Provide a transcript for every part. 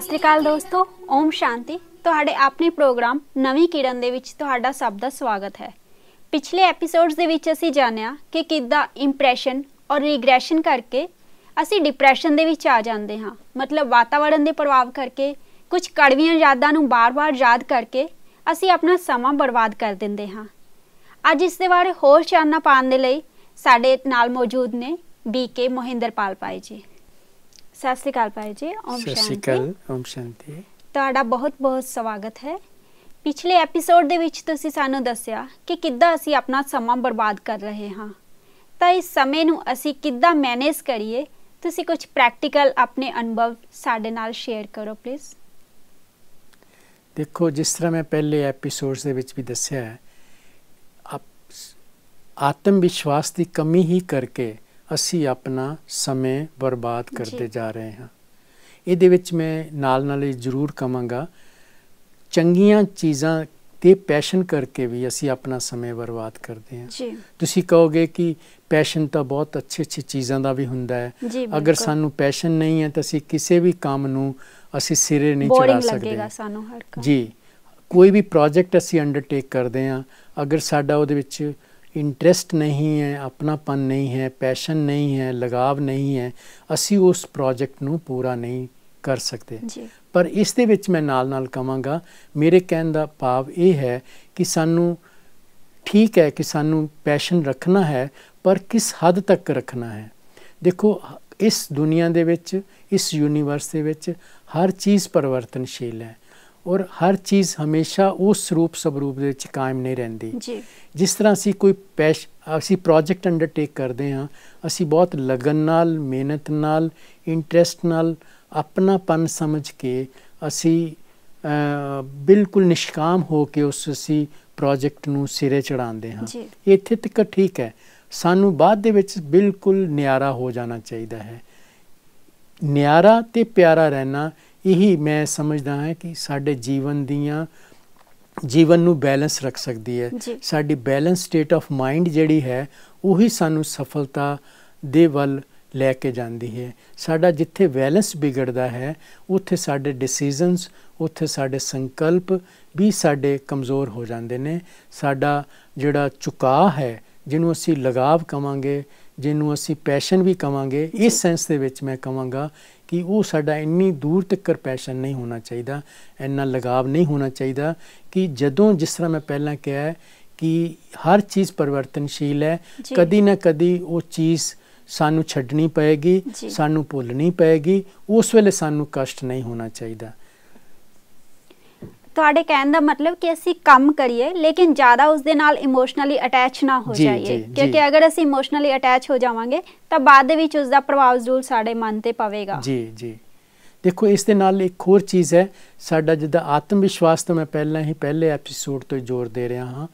ਸਤਿ ਸ੍ਰੀ ਅਕਾਲ ਦੋਸਤੋ ਓਮ ਸ਼ਾਂਤੀ ਤੁਹਾਡੇ ਆਪਣੇ ਪ੍ਰੋਗਰਾਮ ਨਵੀਂ ਕਿਰਨ ਦੇ ਵਿੱਚ ਤੁਹਾਡਾ ਸਭ ਦਾ ਸਵਾਗਤ ਹੈ ਪਿਛਲੇ ਐਪੀਸੋਡਸ ਦੇ ਵਿੱਚ ਅਸੀਂ ਜਾਣਿਆ ਕਿ ਕਿੱਦਾਂ ਇੰਪ੍ਰੈਸ਼ਨ ਔਰ ਰੀਗਰੈਸ਼ਨ ਕਰਕੇ ਅਸੀਂ ਡਿਪਰੈਸ਼ਨ ਦੇ ਵਿੱਚ ਆ ਜਾਂਦੇ ਹਾਂ ਮਤਲਬ ਵਾਤਾਵਰਣ ਦੇ ਪ੍ਰਭਾਵ ਕਰਕੇ ਕੁਝ ਕੜਵੀਆਂ ਯਾਦਾਂ ਨੂੰ ਬਾਰ-ਬਾਰ ਯਾਦ ਕਰਕੇ ਅਸੀਂ ਆਪਣਾ ਸਮਾਂ ਬਰਬਾਦ ਕਰ ਦਿੰਦੇ ਹਾਂ ਅੱਜ ਇਸ ਦੇ ਬਾਰੇ ਹੋਰ ਜਾਣਨਾ ਪਾਣ ਦੇ ਲਈ ਸਾਡੇ ਨਾਲ ਮੌਜੂਦ ਨੇ ਬੀਕੇ ਮੋਹਿੰਦਰਪਾਲ ਪਾਈ ਜੀ ਸਤਿ ਸ੍ਰੀ ਅਕਾਲ ਭਾਈ ਜੀ ਓਮ ਸ਼ਾਂਤੀ ਸਤਿ ਸ੍ਰੀ ਅਕਾਲ ਓਮ ਸ਼ਾਂਤੀ ਤੁਹਾਡਾ ਬਹੁਤ ਬਹੁਤ ਸਵਾਗਤ ਹੈ ਪਿਛਲੇ ਐਪੀਸੋਡ ਦੇ ਵਿੱਚ ਤੁਸੀਂ ਸਾਨੂੰ ਦੱਸਿਆ ਕਿ ਕਿੱਦਾਂ ਅਸੀਂ ਆਪਣਾ ਸਮਾਂ ਬਰਬਾਦ ਕਰ ਰਹੇ ਹਾਂ ਤਾਂ ਇਸ ਸਮੇਂ ਨੂੰ ਅਸੀਂ ਕਿੱਦਾਂ ਮੈਨੇਜ ਕਰੀਏ ਤੁਸੀਂ ਕੁਝ ਪ੍ਰੈਕਟੀਕਲ ਆਪਣੇ ਅਨੁਭਵ ਸਾਡੇ ਨਾਲ ਸ਼ੇਅਰ ਕਰੋ ਪਲੀਜ਼ ਦੇਖੋ ਜਿਸ ਤਰ੍ਹਾਂ ਮੈਂ ਪਹਿਲੇ ਐਪੀਸੋਡਸ ਦੇ ਵਿੱਚ ਵੀ ਦੱਸਿਆ ਹੈ ਆਤਮ ਵਿਸ਼ਵਾਸ ਦੀ ਕਮੀ ਹੀ ਕਰਕੇ ਅਸੀਂ ਆਪਣਾ ਸਮੇਂ ਬਰਬਾਦ ਕਰਦੇ ਜਾ ਰਹੇ ਹਾਂ ਇਹਦੇ ਵਿੱਚ ਮੈਂ ਨਾਲ ਨਾਲ ਇਹ ਜ਼ਰੂਰ ਕਵਾਂਗਾ ਚੰਗੀਆਂ ਚੀਜ਼ਾਂ ਤੇ ਪੈਸ਼ਨ ਕਰਕੇ ਵੀ ਅਸੀਂ ਆਪਣਾ ਸਮੇਂ ਬਰਬਾਦ ਕਰਦੇ ਹਾਂ ਜੀ ਤੁਸੀਂ ਕਹੋਗੇ ਕਿ ਪੈਸ਼ਨ ਤਾਂ ਬਹੁਤ ਅੱਛੇ ਅੱਛੇ ਚੀਜ਼ਾਂ ਦਾ ਵੀ ਹੁੰਦਾ ਹੈ ਅਗਰ ਸਾਨੂੰ ਪੈਸ਼ਨ ਨਹੀਂ ਹੈ ਤਾਂ ਅਸੀਂ ਕਿਸੇ ਵੀ ਕੰਮ ਨੂੰ ਅਸੀਂ ਸਿਰੇ ਨਹੀਂ ਚੜਾ ਸਕਦੇ ਸਾਨੂੰ ਹਰ ਕੰਮ ਜੀ ਕੋਈ ਵੀ ਪ੍ਰੋਜੈਕਟ ਅਸੀਂ ਅੰਡਰਟੇਕ ਕਰਦੇ ਹਾਂ ਅਗਰ ਸਾਡਾ ਉਹਦੇ ਵਿੱਚ ਇੰਟਰਸਟ ਨਹੀਂ ਹੈ ਆਪਣਾਪਨ ਨਹੀਂ ਹੈ ਪੈਸ਼ਨ ਨਹੀਂ ਹੈ ਲਗਾਵ ਨਹੀਂ ਹੈ ਅਸੀਂ ਉਸ ਪ੍ਰੋਜੈਕਟ ਨੂੰ ਪੂਰਾ ਨਹੀਂ ਕਰ ਸਕਦੇ ਪਰ ਇਸ ਦੇ ਵਿੱਚ ਮੈਂ ਨਾਲ-ਨਾਲ ਕਵਾਂਗਾ ਮੇਰੇ ਕਹਿਣ ਦਾ ਭਾਵ ਇਹ ਹੈ ਕਿ ਸਾਨੂੰ ਠੀਕ ਹੈ ਕਿ ਸਾਨੂੰ ਪੈਸ਼ਨ ਰੱਖਣਾ ਹੈ ਪਰ ਕਿਸ ਹੱਦ ਤੱਕ ਰੱਖਣਾ ਹੈ ਦੇਖੋ ਇਸ ਦੁਨੀਆ ਦੇ ਵਿੱਚ ਇਸ ਯੂਨੀਵਰਸ ਦੇ ਵਿੱਚ ਹਰ ਚੀਜ਼ ਪਰਿਵਰਤਨਸ਼ੀਲ ਹੈ ਔਰ ਹਰ ਚੀਜ਼ ਹਮੇਸ਼ਾ ਉਸ ਰੂਪ ਸਬਰੂਪ ਦੇ ਵਿੱਚ ਕਾਇਮ ਨਹੀਂ ਰਹਿੰਦੀ ਜੀ ਜਿਸ ਤਰ੍ਹਾਂ ਅਸੀਂ ਕੋਈ ਪੈਸ਼ ਅਸੀਂ ਪ੍ਰੋਜੈਕਟ ਅੰਡਰਟੇਕ ਕਰਦੇ ਹਾਂ ਅਸੀਂ ਬਹੁਤ ਲਗਨ ਨਾਲ ਮਿਹਨਤ ਨਾਲ ਇੰਟਰਸਟ ਨਾਲ ਆਪਣਾਪਨ ਸਮਝ ਕੇ ਅਸੀਂ ਬਿਲਕੁਲ ਨਿਸ਼ਕਾਮ ਹੋ ਕੇ ਉਸ ਅਸੀਂ ਪ੍ਰੋਜੈਕਟ ਨੂੰ ਸਿਰੇ ਚੜਾਉਂਦੇ ਹਾਂ ਇੱਥੇ ਤੱਕ ਠੀਕ ਹੈ ਸਾਨੂੰ ਬਾਅਦ ਦੇ ਵਿੱਚ ਬਿਲਕੁਲ ਨਿਆਰਾ ਹੋ ਜਾਣਾ ਚਾਹੀਦਾ ਹੈ ਨਿਆਰਾ ਤੇ ਪਿਆਰਾ ਰਹਿਣਾ ਇਹੀ ਮੈਂ ਸਮਝਦਾ ਹਾਂ ਕਿ ਸਾਡੇ ਜੀਵਨ ਦੀਆਂ ਜੀਵਨ ਨੂੰ ਬੈਲੈਂਸ ਰੱਖ ਸਕਦੀ ਹੈ ਸਾਡੀ ਬੈਲੈਂਸ ਸਟੇਟ ਆਫ ਮਾਈਂਡ ਜਿਹੜੀ ਹੈ ਉਹੀ ਸਾਨੂੰ ਸਫਲਤਾ ਦੇ ਵੱਲ ਲੈ ਕੇ ਜਾਂਦੀ ਹੈ ਸਾਡਾ ਜਿੱਥੇ ਬੈਲੈਂਸ ਵਿਗੜਦਾ ਹੈ ਉੱਥੇ ਸਾਡੇ ਡਿਸੀਜਨਸ ਉੱਥੇ ਸਾਡੇ ਸੰਕਲਪ ਵੀ ਸਾਡੇ ਕਮਜ਼ੋਰ ਹੋ ਜਾਂਦੇ ਨੇ ਸਾਡਾ ਜਿਹੜਾ ਚੁਕਾ ਹੈ ਜਿਹਨੂੰ ਅਸੀਂ ਲਗਾਵ ਕਵਾਂਗੇ ਜਿਹਨੂੰ ਅਸੀਂ ਪੈਸ਼ਨ ਵੀ ਕਵਾਂਗੇ ਇਸ ਸੈਂਸ ਦੇ ਵਿੱਚ ਮੈਂ ਕਵਾਂਗਾ ਕਿ ਉਹ ਸਾਡਾ ਇੰਨੀ ਦੂਰ ਤੱਕ ਪੈਸ਼ਨ ਨਹੀਂ ਹੋਣਾ ਚਾਹੀਦਾ ਇੰਨਾ ਲਗਾਵ ਨਹੀਂ ਹੋਣਾ ਚਾਹੀਦਾ ਕਿ ਜਦੋਂ ਜਿਸ ਤਰ੍ਹਾਂ ਮੈਂ ਪਹਿਲਾਂ ਕਿਹਾ ਹੈ ਕਿ ਹਰ ਚੀਜ਼ ਪਰਿਵਰਤਨਸ਼ੀਲ ਹੈ ਕਦੀ ਨਾ ਕਦੀ ਉਹ ਚੀਜ਼ ਸਾਨੂੰ ਛੱਡਣੀ ਪਏਗੀ ਸਾਨੂੰ ਭੁੱਲਣੀ ਪਏਗੀ ਉਸ ਵੇਲੇ ਸਾਨੂੰ ਕਸ਼ਟ ਨਹੀਂ ਹੋਣਾ ਚਾਹੀਦਾ ਤੁਹਾਡੇ ਕਹਿਣ ਦਾ ਮਤਲਬ ਕਿ ਅਸੀਂ ਕੰਮ ਕਰੀਏ ਲੇਕਿਨ ਜ਼ਿਆਦਾ ਉਸ ਦੇ ਨਾਲ ਇਮੋਸ਼ਨਲੀ ਅਟੈਚ ਨਾ ਹੋ ਜਾਈਏ ਕਿਉਂਕਿ ਅਗਰ ਅਸੀਂ ਇਮੋਸ਼ਨਲੀ ਅਟੈਚ ਹੋ ਜਾਵਾਂਗੇ ਤਾਂ ਬਾਅਦ ਦੇ ਵਿੱਚ ਉਸ ਦਾ ਪ੍ਰਭਾਵ ਜ਼ਰੂਰ ਸਾਡੇ ਮਨ ਤੇ ਪਵੇਗਾ ਜੀ ਜੀ ਦੇਖੋ ਇਸ ਦੇ ਨਾਲ ਇੱਕ ਹੋਰ ਚੀਜ਼ ਹੈ ਸਾਡਾ ਜਿੱਦਾਂ ਆਤਮ ਵਿਸ਼ਵਾਸ ਤਾਂ ਮੈਂ ਪਹਿਲਾਂ ਹੀ ਪਹਿਲੇ ਐਪੀਸੋਡ ਤੋਂ ਜ਼ੋਰ ਦੇ ਰਿਹਾ ਹਾਂ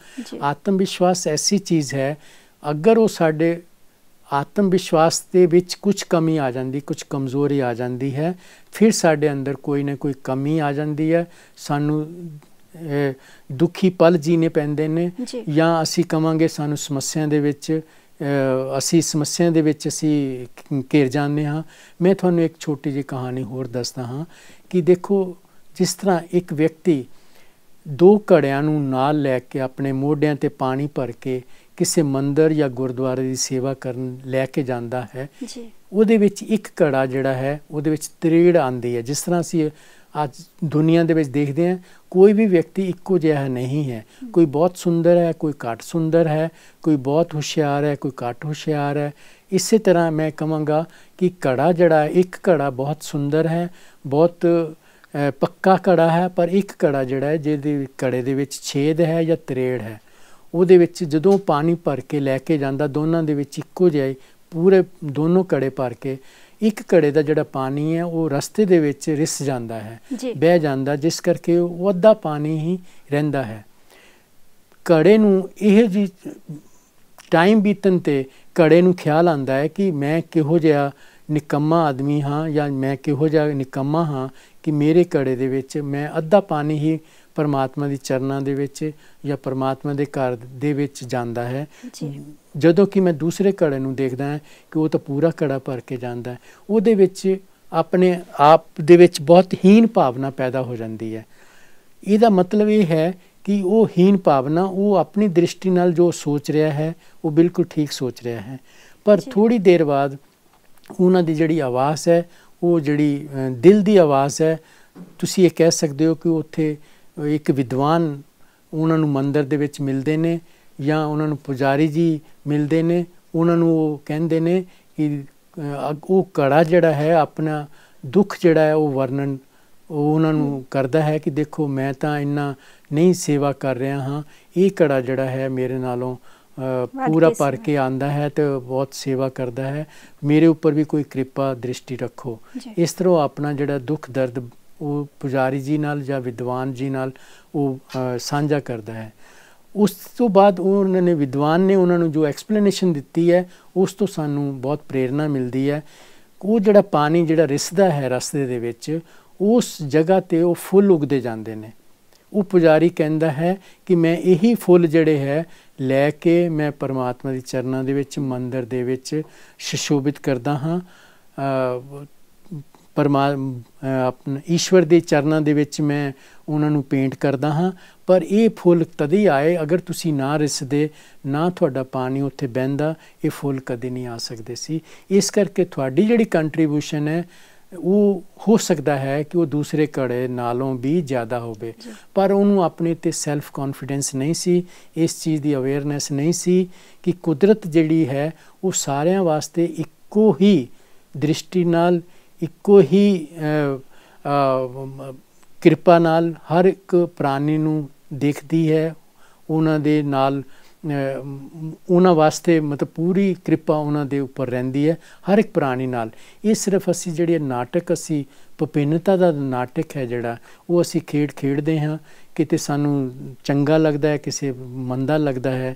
ਆਤਮ ਵਿਸ਼ਵਾਸ ਐਸੀ ਚੀਜ਼ ਹੈ ਅਗਰ ਉਹ ਸਾਡੇ ਆਤਮ ਵਿਸ਼ਵਾਸ ਦੇ ਵਿੱਚ ਕੁਝ ਕਮੀ ਆ ਜਾਂਦੀ ਕੁਝ ਕਮਜ਼ੋਰੀ ਆ ਜਾਂਦੀ ਹੈ ਫਿਰ ਸਾਡੇ ਅੰਦਰ ਕੋਈ ਨਾ ਕੋਈ ਕਮੀ ਆ ਜਾਂਦੀ ਹੈ ਸਾਨੂੰ ਦੁਖੀ ਪਲ ਜੀਨੇ ਪੈਂਦੇ ਨੇ ਜਾਂ ਅਸੀਂ ਕਵਾਂਗੇ ਸਾਨੂੰ ਸਮੱਸਿਆ ਦੇ ਵਿੱਚ ਅਸੀਂ ਸਮੱਸਿਆ ਦੇ ਵਿੱਚ ਅਸੀਂ ਘਿਰ ਜਾਂਦੇ ਹਾਂ ਮੈਂ ਤੁਹਾਨੂੰ ਇੱਕ ਛੋਟੀ ਜਿਹੀ ਕਹਾਣੀ ਹੋਰ ਦੱਸਦਾ ਹਾਂ ਕਿ ਦੇਖੋ ਜਿਸ ਤਰ੍ਹਾਂ ਇੱਕ ਵਿਅਕਤੀ ਦੋ ਘੜਿਆਂ ਨੂੰ ਨਾਲ ਲੈ ਕੇ ਆਪਣੇ ਮੋਢਿਆਂ ਤੇ ਪਾਣੀ ਭਰ ਕੇ ਕਿਸੇ ਮੰਦਰ ਜਾਂ ਗੁਰਦੁਆਰੇ ਦੀ ਸੇਵਾ ਕਰਨ ਲੈ ਕੇ ਜਾਂਦਾ ਹੈ ਜੀ ਉਹਦੇ ਵਿੱਚ ਇੱਕ ਘੜਾ ਜਿਹੜਾ ਹੈ ਉਹਦੇ ਵਿੱਚ ਤ੍ਰੇੜ ਆਂਦੀ ਹੈ ਜਿਸ ਤਰ੍ਹਾਂ ਅਸੀਂ ਅੱਜ ਦੁਨੀਆ ਦੇ ਵਿੱਚ ਦੇਖਦੇ ਹਾਂ ਕੋਈ ਵੀ ਵਿਅਕਤੀ ਇੱਕੋ ਜਿਹਾ ਨਹੀਂ ਹੈ ਕੋਈ ਬਹੁਤ ਸੁੰਦਰ ਹੈ ਕੋਈ ਘੱਟ ਸੁੰਦਰ ਹੈ ਕੋਈ ਬਹੁਤ ਹੁਸ਼ਿਆਰ ਹੈ ਕੋਈ ਘੱਟ ਹੁਸ਼ਿਆਰ ਹੈ ਇਸੇ ਤਰ੍ਹਾਂ ਮੈਂ ਕਹਾਂਗਾ ਕਿ ਘੜਾ ਜਿਹੜਾ ਇੱਕ ਘੜਾ ਬਹੁਤ ਸੁੰਦਰ ਹੈ ਬਹੁਤ ਪੱਕਾ ਘੜਾ ਹੈ ਪਰ ਇੱਕ ਘੜਾ ਜਿਹੜਾ ਹੈ ਜਿਹਦੇ ਘੜੇ ਦੇ ਵਿੱਚ ਛੇਦ ਹੈ ਜਾਂ ਤਰੇੜ ਹੈ ਉਹਦੇ ਵਿੱਚ ਜਦੋਂ ਪਾਣੀ ਭਰ ਕੇ ਲੈ ਕੇ ਜਾਂਦਾ ਦੋਨਾਂ ਦੇ ਵਿੱਚ ਇੱਕੋ ਜਿਹਾ ਪੂਰੇ ਦੋਨੋਂ ਕੜੇ ਭਰ ਕੇ ਇੱਕ ਘੜੇ ਦਾ ਜਿਹੜਾ ਪਾਣੀ ਹੈ ਉਹ ਰਸਤੇ ਦੇ ਵਿੱਚ ਰਿਸ ਜਾਂਦਾ ਹੈ ਬਹਿ ਜਾਂਦਾ ਜਿਸ ਕਰਕੇ ਉਹ ਅੱਧਾ ਪਾਣੀ ਹੀ ਰਹਿੰਦਾ ਹੈ ਘੜੇ ਨੂੰ ਇਹ ਜੀ ਟਾਈਮ ਬੀਤਨ ਤੇ ਘੜੇ ਨੂੰ ਖਿਆਲ ਆਂਦਾ ਹੈ ਕਿ ਮੈਂ ਕਿਹੋ ਜਿਹਾ ਨਿਕੰਮਾ ਆਦਮੀ ਹਾਂ ਜਾਂ ਮੈਂ ਕਿਹੋ ਜਿਹਾ ਨਿਕੰਮਾ ਹਾਂ ਕਿ ਮੇਰੇ ਘੜੇ ਦੇ ਵਿੱਚ ਮੈਂ ਅੱਧਾ ਪਾਣੀ ਹੀ ਪਰਮਾਤਮਾ ਦੀ ਚਰਨਾਂ ਦੇ ਵਿੱਚ ਜਾਂ ਪਰਮਾਤਮਾ ਦੇ ਘਰ ਦੇ ਵਿੱਚ ਜਾਂਦਾ ਹੈ ਜਦੋਂ ਕਿ ਮੈਂ ਦੂਸਰੇ ਘੜੇ ਨੂੰ ਦੇਖਦਾ ਹਾਂ ਕਿ ਉਹ ਤਾਂ ਪੂਰਾ ਘੜਾ ਭਰ ਕੇ ਜਾਂਦਾ ਹੈ ਉਹਦੇ ਵਿੱਚ ਆਪਣੇ ਆਪ ਦੇ ਵਿੱਚ ਬਹੁਤ ਹੀਨ ਭਾਵਨਾ ਪੈਦਾ ਹੋ ਜਾਂਦੀ ਹੈ ਇਹਦਾ ਮਤਲਬ ਇਹ ਹੈ ਕਿ ਉਹ ਹੀਨ ਭਾਵਨਾ ਉਹ ਆਪਣੀ ਦ੍ਰਿਸ਼ਟੀ ਨਾਲ ਜੋ ਸੋਚ ਰਿਹਾ ਹੈ ਉਹ ਬਿਲਕੁਲ ਠੀਕ ਸੋਚ ਰਿਹਾ ਹੈ ਪਰ ਥੋੜੀ ਦੇਰ ਬਾਅਦ ਉਹਨਾਂ ਦੀ ਜਿਹੜੀ ਆਵਾਜ਼ ਹੈ ਉਹ ਜਿਹੜੀ ਦਿਲ ਦੀ ਆਵਾਜ਼ ਹੈ ਤੁਸੀਂ ਇਹ ਕਹਿ ਸਕਦੇ ਹੋ ਕਿ ਉੱਥੇ ਇੱਕ ਵਿਦਵਾਨ ਉਹਨਾਂ ਨੂੰ ਮੰਦਰ ਦੇ ਵਿੱਚ ਮਿਲਦੇ ਨੇ ਜਾਂ ਉਹਨਾਂ ਨੂੰ ਪੁਜਾਰੀ ਜੀ ਮਿਲਦੇ ਨੇ ਉਹਨਾਂ ਨੂੰ ਉਹ ਕਹਿੰਦੇ ਨੇ ਕਿ ਉਹ ਕੜਾ ਜਿਹੜਾ ਹੈ ਆਪਣਾ ਦੁੱਖ ਜਿਹੜਾ ਹੈ ਉਹ ਵਰਣਨ ਉਹਨਾਂ ਨੂੰ ਕਰਦਾ ਹੈ ਕਿ ਦੇਖੋ ਮੈਂ ਤਾਂ ਇੰਨਾ ਨਹੀਂ ਸੇਵਾ ਕਰ ਰਿਹਾ ਹਾਂ ਇਹ ਕੜਾ ਜਿਹੜਾ ਹੈ ਮੇਰੇ ਨਾਲੋਂ ਪੂਰਾ ਭਰ ਕੇ ਆਂਦਾ ਹੈ ਤੇ ਬਹੁਤ ਸੇਵਾ ਕਰਦਾ ਹੈ ਮੇਰੇ ਉੱਪਰ ਵੀ ਕੋਈ ਕਿਰਪਾ ਦ੍ਰਿਸ਼ਟੀ ਰੱਖੋ ਇਸ ਤਰ੍ਹਾਂ ਆਪਣਾ ਜਿਹੜਾ ਦੁੱਖ ਦਰਦ ਉਹ ਪੁਜਾਰੀ ਜੀ ਨਾਲ ਜਾਂ ਵਿਦਵਾਨ ਜੀ ਨਾਲ ਉਹ ਸਾਂਝਾ ਕਰਦਾ ਹੈ ਉਸ ਤੋਂ ਬਾਅਦ ਉਹਨਾਂ ਨੇ ਵਿਦਵਾਨ ਨੇ ਉਹਨਾਂ ਨੂੰ ਜੋ ਐਕਸਪਲੇਨੇਸ਼ਨ ਦਿੱਤੀ ਹੈ ਉਸ ਤੋਂ ਸਾਨੂੰ ਬਹੁਤ ਪ੍ਰੇਰਣਾ ਮਿਲਦੀ ਹੈ ਉਹ ਜਿਹੜਾ ਪਾਣੀ ਜਿਹੜਾ ਰਿਸਦਾ ਹੈ ਰਸਤੇ ਦੇ ਵਿੱਚ ਉਸ ਜਗ੍ਹਾ ਤੇ ਉਹ ਫੁੱਲ ਉਗਦੇ ਜਾਂਦੇ ਨੇ ਉਹ ਪੁਜਾਰੀ ਕਹਿੰਦਾ ਹੈ ਕਿ ਮੈਂ ਇਹੀ ਫੁੱਲ ਜਿਹੜੇ ਹੈ ਲੈ ਕੇ ਮੈਂ ਪਰਮਾਤਮਾ ਦੇ ਚਰਨਾਂ ਦੇ ਵਿੱਚ ਮੰਦਰ ਦੇ ਵਿੱਚ ਸ਼ਸ਼ੋਭਿਤ ਕਰਦਾ ਹਾਂ ਪਰਮਾ ਆਪਣੇ ਈਸ਼ਵਰ ਦੇ ਚਰਨਾਂ ਦੇ ਵਿੱਚ ਮੈਂ ਉਹਨਾਂ ਨੂੰ ਪੇਂਟ ਕਰਦਾ ਹਾਂ ਪਰ ਇਹ ਫੁੱਲ ਤਦੀ ਆਏ ਅਗਰ ਤੁਸੀਂ ਨਾ ਰਿਸਦੇ ਨਾ ਤੁਹਾਡਾ ਪਾਣੀ ਉੱਥੇ ਬਹਿੰਦਾ ਇਹ ਫੁੱਲ ਕਦੇ ਨਹੀਂ ਆ ਸਕਦੇ ਸੀ ਇਸ ਕਰਕੇ ਤੁਹਾਡੀ ਜਿਹੜੀ ਕੰਟਰੀਬਿਊਸ਼ਨ ਹੈ ਉਹ ਹੋ ਸਕਦਾ ਹੈ ਕਿ ਉਹ ਦੂਸਰੇ ਘੜੇ ਨਾਲੋਂ ਵੀ ਜ਼ਿਆਦਾ ਹੋਵੇ ਪਰ ਉਹਨੂੰ ਆਪਣੇ ਤੇ ਸੈਲਫ ਕੌਨਫੀਡੈਂਸ ਨਹੀਂ ਸੀ ਇਸ ਚੀਜ਼ ਦੀ ਅਵੇਅਰਨੈਸ ਨਹੀਂ ਸੀ ਕਿ ਕੁਦਰਤ ਜਿਹੜੀ ਹੈ ਉਹ ਸਾਰਿਆਂ ਵਾਸਤੇ ਇੱਕੋ ਹੀ ਦ੍ਰਿਸ਼ਟੀ ਨਾਲ ਇੱਕੋ ਹੀ ਕਿਰਪਾ ਨਾਲ ਹਰ ਇੱਕ ਪ੍ਰਾਣੀ ਨੂੰ ਦੇਖਦੀ ਹੈ ਉਹਨਾਂ ਦੇ ਨਾਲ ਉਹਨਾਂ ਵਾਸਤੇ ਮਤਲਬ ਪੂਰੀ ਕਿਰਪਾ ਉਹਨਾਂ ਦੇ ਉੱਪਰ ਰਹਿੰਦੀ ਹੈ ਹਰ ਇੱਕ ਪ੍ਰਾਣੀ ਨਾਲ ਇਹ ਸਿਰਫ ਅਸੀਂ ਜਿਹੜੇ ਨਾਟਕ ਅਸੀਂ ਵਿਭਿੰਨਤਾ ਦਾ ਨਾਟਕ ਹੈ ਜਿਹੜਾ ਉਹ ਅਸੀਂ ਖੇਡ ਖੇਡਦੇ ਹਾਂ ਕਿਤੇ ਸਾਨੂੰ ਚੰਗਾ ਲੱਗਦਾ ਹੈ ਕਿਸੇ ਮੰਦਾ ਲੱਗਦਾ ਹੈ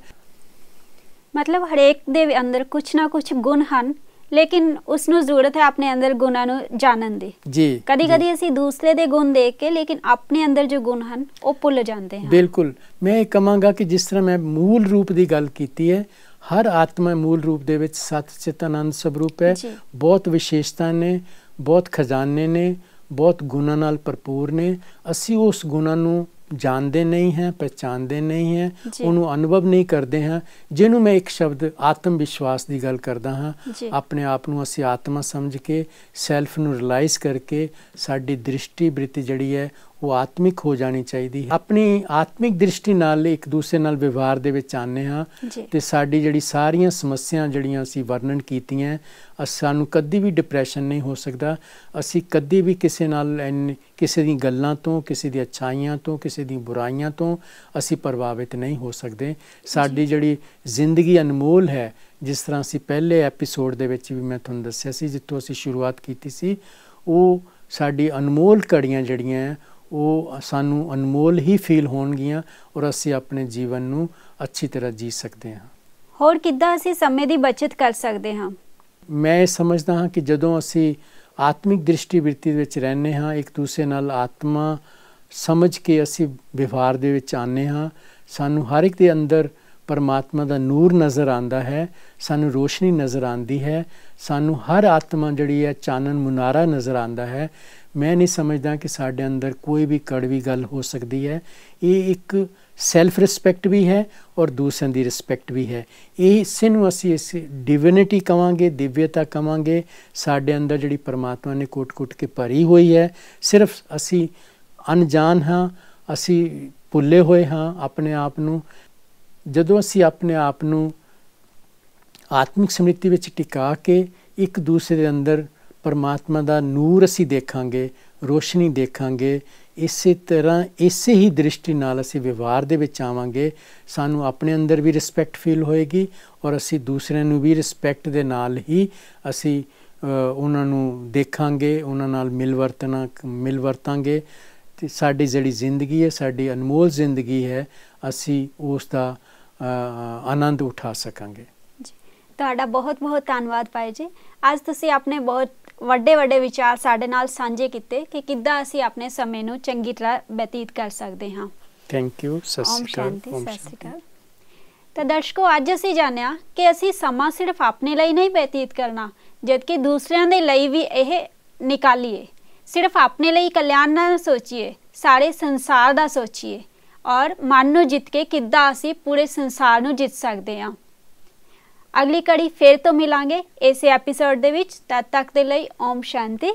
ਮਤਲਬ ਹਰੇਕ ਦੇ ਅੰਦਰ ਕੁਝ ਨਾ ਕੁਝ ਗੁਣ ਹਨ ਲੇਕਿਨ ਉਸ ਨੂੰ ਜ਼ਰੂਰਤ ਹੈ ਆਪਣੇ ਅੰਦਰ ਗੁਣਾਂ ਨੂੰ ਜਾਣਨ ਦੀ ਜੀ ਕਦੀ ਕਦੀ ਅਸੀਂ ਦੂਸਰੇ ਦੇ ਗੁਣ ਦੇਖ ਕੇ ਲੇਕਿਨ ਆਪਣੇ ਅੰਦਰ ਜੋ ਗੁਣ ਹਨ ਉਹ ਭੁੱਲ ਜਾਂਦੇ ਹਾਂ ਬਿਲਕੁਲ ਮੈਂ ਇਹ ਕਹਾਂਗਾ ਕਿ ਜਿਸ ਤਰ੍ਹਾਂ ਮੈਂ ਮੂਲ ਰੂਪ ਦੀ ਗੱਲ ਕੀਤੀ ਹੈ ਹਰ ਆਤਮਾ ਮੂਲ ਰੂਪ ਦੇ ਵਿੱਚ ਸਤ ਚਿਤ ਅਨੰਦ ਸਰੂਪ ਹੈ ਬਹੁਤ ਵਿਸ਼ੇਸ਼ਤਾ ਨੇ ਬਹੁਤ ਖਜ਼ਾਨੇ ਨੇ ਬਹੁਤ ਗੁਣਾਂ ਨਾਲ ਭਰਪੂਰ ਨੇ ਅਸੀਂ ਉਸ ਗੁਣਾਂ ਨੂੰ ਜਾਣਦੇ ਨਹੀਂ ਹੈ ਪਛਾਣਦੇ ਨਹੀਂ ਹੈ ਉਹਨੂੰ ਅਨੁਭਵ ਨਹੀਂ ਕਰਦੇ ਹਾਂ ਜਿਹਨੂੰ ਮੈਂ ਇੱਕ ਸ਼ਬਦ ਆਤਮ ਵਿਸ਼ਵਾਸ ਦੀ ਗੱਲ ਕਰਦਾ ਹਾਂ ਆਪਣੇ ਆਪ ਨੂੰ ਅਸੀਂ ਆਤਮਾ ਸਮਝ ਕੇ ਸੈਲਫ ਨੂੰ ਰਿਅਲਾਈਜ਼ ਕਰਕੇ ਸਾਡੀ ਦ੍ਰਿਸ਼ਟੀ ਬ੍ਰਿਤੀ ਜਿਹੜੀ ਹੈ ਉਹ ਆਤਮਿਕ ਹੋ ਜਾਣੀ ਚਾਹੀਦੀ ਹੈ ਆਪਣੀ ਆਤਮਿਕ ਦ੍ਰਿਸ਼ਟੀ ਨਾਲ ਇੱਕ ਦੂਸਰੇ ਨਾਲ ਵਿਵਹਾਰ ਦੇ ਵਿੱਚ ਆਨੇ ਆ ਤੇ ਸਾਡੀ ਜਿਹੜੀ ਸਾਰੀਆਂ ਸਮੱਸਿਆ ਜਿਹੜੀਆਂ ਅਸੀਂ ਵਰਣਨ ਕੀਤੀਆਂ ਨੂੰ ਕਦੀ ਵੀ ਡਿਪਰੈਸ਼ਨ ਨਹੀਂ ਹੋ ਸਕਦਾ ਅਸੀਂ ਕਦੀ ਵੀ ਕਿਸੇ ਨਾਲ ਕਿਸੇ ਦੀ ਗੱਲਾਂ ਤੋਂ ਕਿਸੇ ਦੀ ਅਛਾਈਆਂ ਤੋਂ ਕਿਸੇ ਦੀ ਬੁਰਾਈਆਂ ਤੋਂ ਅਸੀਂ ਪ੍ਰਭਾਵਿਤ ਨਹੀਂ ਹੋ ਸਕਦੇ ਸਾਡੀ ਜਿਹੜੀ ਜ਼ਿੰਦਗੀ ਅਨਮੋਲ ਹੈ ਜਿਸ ਤਰ੍ਹਾਂ ਅਸੀਂ ਪਹਿਲੇ ਐਪੀਸੋਡ ਦੇ ਵਿੱਚ ਵੀ ਮੈਂ ਤੁਹਾਨੂੰ ਦੱਸਿਆ ਸੀ ਜਿੱਥੋਂ ਅਸੀਂ ਸ਼ੁਰੂਆਤ ਕੀਤੀ ਸੀ ਉਹ ਸਾਡੀ ਅਨਮੋਲ ਕੜੀਆਂ ਜਿਹੜੀਆਂ ਉਹ ਸਾਨੂੰ ਅਨਮੋਲ ਹੀ ਫੀਲ ਹੋਣਗੀਆਂ ਔਰ ਅਸੀਂ ਆਪਣੇ ਜੀਵਨ ਨੂੰ ਅੱਛੀ ਤਰ੍ਹਾਂ ਜੀ ਸਕਦੇ ਹਾਂ ਹੋਰ ਕਿੱਦਾਂ ਅਸੀਂ ਸਮੇਂ ਦੀ ਬਚਤ ਕਰ ਸਕਦੇ ਹਾਂ ਮੈਂ ਸਮਝਦਾ ਹਾਂ ਕਿ ਜਦੋਂ ਅਸੀਂ ਆਤਮਿਕ ਦ੍ਰਿਸ਼ਟੀ ਵਿਰਤੀ ਵਿੱਚ ਰਹਿੰਦੇ ਹਾਂ ਇੱਕ ਦੂਸਰੇ ਨਾਲ ਆਤਮਾ ਸਮਝ ਕੇ ਅਸੀਂ ਵਿਵਹਾਰ ਦੇ ਵਿੱਚ ਆਨੇ ਹਾਂ ਸਾਨੂੰ ਹਰ ਇੱਕ ਦੇ ਅੰਦਰ ਪਰਮਾਤਮਾ ਦਾ ਨੂਰ ਨਜ਼ਰ ਆਂਦਾ ਹੈ ਸਾਨੂੰ ਰੋਸ਼ਨੀ ਨਜ਼ਰ ਆਂਦੀ ਹੈ ਸਾਨੂੰ ਹਰ ਆਤਮਾ ਜਿਹੜੀ ਹੈ ਚਾਨਣ ਮੁਨਾਰਾ ਨਜ਼ਰ ਆਂਦਾ ਹੈ ਮੈਂ ਨਹੀਂ ਸਮਝਦਾ ਕਿ ਸਾਡੇ ਅੰਦਰ ਕੋਈ ਵੀ ਕੜਵੀ ਗੱਲ ਹੋ ਸਕਦੀ ਹੈ ਇਹ ਇੱਕ ਸੈਲਫ ਰਿਸਪੈਕਟ ਵੀ ਹੈ ਔਰ ਦੂਸਰਿਆਂ ਦੀ ਰਿਸਪੈਕਟ ਵੀ ਹੈ ਇਹ ਹਿੱਸੇ ਨੂੰ ਅਸੀਂ ਇਸ ਡਿਵਿਨਿਟੀ ਕਵਾਂਗੇ ਦਿਵਯਤਾ ਕਵਾਂਗੇ ਸਾਡੇ ਅੰਦਰ ਜਿਹੜੀ ਪਰਮਾਤਮਾ ਨੇ ਕੋਟ-ਕੋਟ ਕੇ ਭਰੀ ਹੋਈ ਹੈ ਸਿਰਫ ਅਸੀਂ ਅਣਜਾਣ ਹਾਂ ਅਸੀਂ ਭੁੱਲੇ ਹੋਏ ਹਾਂ ਆਪਣੇ ਆਪ ਨੂੰ ਜਦੋਂ ਅਸੀਂ ਆਪਣੇ ਆਪ ਨੂੰ ਆਤਮਿਕ ਸਮ੍ਰਿਤੀ ਵਿੱਚ ਟਿਕਾ ਕੇ ਇੱਕ ਦੂਸਰੇ ਦੇ ਅੰਦਰ ਪਰਮਾਤਮਾ ਦਾ ਨੂਰ ਅਸੀਂ ਦੇਖਾਂਗੇ ਰੋਸ਼ਨੀ ਦੇਖਾਂਗੇ ਇਸੇ ਤਰ੍ਹਾਂ ਇਸੇ ਹੀ ਦ੍ਰਿਸ਼ਟੀ ਨਾਲ ਅਸੀਂ ਵਿਵਹਾਰ ਦੇ ਵਿੱਚ ਆਵਾਂਗੇ ਸਾਨੂੰ ਆਪਣੇ ਅੰਦਰ ਵੀ ਰਿਸਪੈਕਟ ਫੀਲ ਹੋਏਗੀ ਔਰ ਅਸੀਂ ਦੂਸਰਿਆਂ ਨੂੰ ਵੀ ਰਿਸਪੈਕਟ ਦੇ ਨਾਲ ਹੀ ਅਸੀਂ ਉਹਨਾਂ ਨੂੰ ਦੇਖਾਂਗੇ ਉਹਨਾਂ ਨਾਲ ਮਿਲਵਰਤਨਾ ਮਿਲਵਰਤਾਂਗੇ ਤੇ ਸਾਡੀ ਜਿਹੜੀ ਜ਼ਿੰਦਗੀ ਹੈ ਸਾਡੀ ਅਨਮੋਲ ਜ਼ਿੰਦਗੀ ਹੈ ਅਸੀਂ ਉਸ ਦਾ ਆਨੰਦ ਉਠਾ ਸਕਾਂਗੇ ਜੀ ਤੁਹਾਡਾ ਬਹੁਤ ਬਹੁਤ ਧੰਨਵਾਦ ਪਾਏ ਜੀ ਅੱਜ ਤੁਸੀਂ ਆਪਣੇ ਬਹੁਤ ਵੱਡੇ ਵੱਡੇ ਵਿਚਾਰ ਸਾਡੇ ਨਾਲ ਸਾਂਝੇ ਕੀਤੇ ਕਿ ਕਿੱਦਾਂ ਅਸੀਂ ਆਪਣੇ ਸਮੇਂ ਨੂੰ ਚੰਗੀ ਤਰ੍ਹਾਂ ਬਤੀਤ ਕਰ ਸਕਦੇ ਹਾਂ ਥੈਂਕ ਯੂ ਸਸਿਕਾ ਤਾਂ ਦਰਸ਼ਕੋ ਅੱਜ ਅਸੀਂ ਜਾਣਿਆ ਕਿ ਅਸੀਂ ਸਮਾਂ ਸਿਰਫ ਆਪਣੇ ਲਈ ਨਹੀਂ ਬਤੀਤ ਕਰਨਾ ਜਦਕਿ ਦੂਸਰਿਆਂ ਦੇ ਲਈ ਵੀ ਇਹ ਨਿਕਾਲੀਏ ਸਿਰਫ ਆਪਣੇ ਲਈ ਕਲਿਆਣ ਨਾ ਸੋਚੀਏ ਸਾਰੇ ਸੰਸਾਰ ਦਾ ਸੋਚੀਏ ਔਰ ਮਨ ਨੂੰ ਜਿੱਤ ਕੇ ਕਿੱਦਾਂ ਅਸੀਂ ਪੂਰੇ ਸੰਸਾਰ ਨੂੰ ਜਿੱਤ ਸਕਦੇ ਹਾਂ ਅਗਲੀ ਕੜੀ ਫੇਰ ਤੋਂ ਮਿਲਾਂਗੇ ਇਸੇ ਐਪੀਸੋਡ ਦੇ ਵਿੱਚ ਤਦ ਤੱਕ ਦੇ ਲਈ ਓਮ ਸ਼ਾਂਤੀ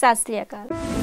ਸਤਿ ਸ੍ਰੀ ਅਕਾਲ